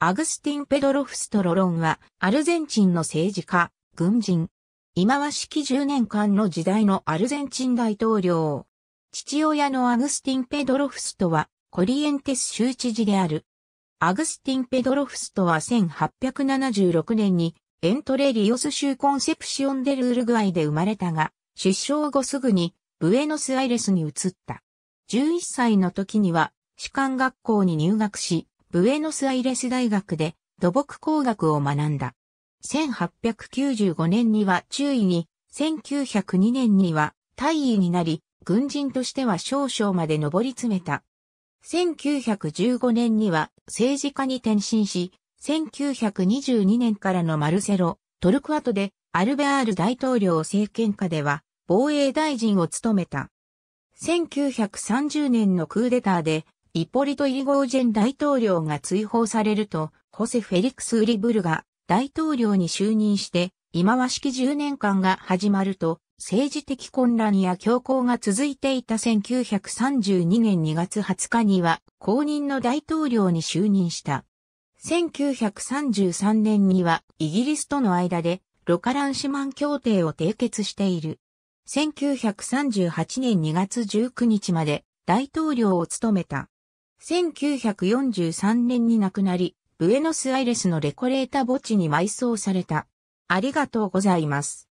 アグスティン・ペドロフストロロンは、アルゼンチンの政治家、軍人。今は式10年間の時代のアルゼンチン大統領。父親のアグスティン・ペドロフストは、コリエンテス州知事である。アグスティン・ペドロフストは1876年にエントレリオス州コンセプシオンデル・ウルグアイで生まれたが、出生後すぐにブエノスアイレスに移った。11歳の時には士官学校に入学し、ブエノスアイレス大学で土木工学を学んだ。1895年には中尉に、1902年には大尉になり、軍人としては少々まで上り詰めた。1915年には政治家に転身し、1922年からのマルセロ、トルクアトでアルベアール大統領政権下では防衛大臣を務めた。1930年のクーデターでリポリト・イリゴージェン大統領が追放されると、ホセ・フェリクス・ウリブルが大統領に就任して、忌まわしき10年間が始まると、政治的混乱や強行が続いていた1932年2月20日には、公認の大統領に就任した。1933年には、イギリスとの間で、ロカランシマン協定を締結している。1938年2月19日まで大統領を務めた。1943年に亡くなり、ブエノスアイレスのレコレータ墓地に埋葬された。ありがとうございます。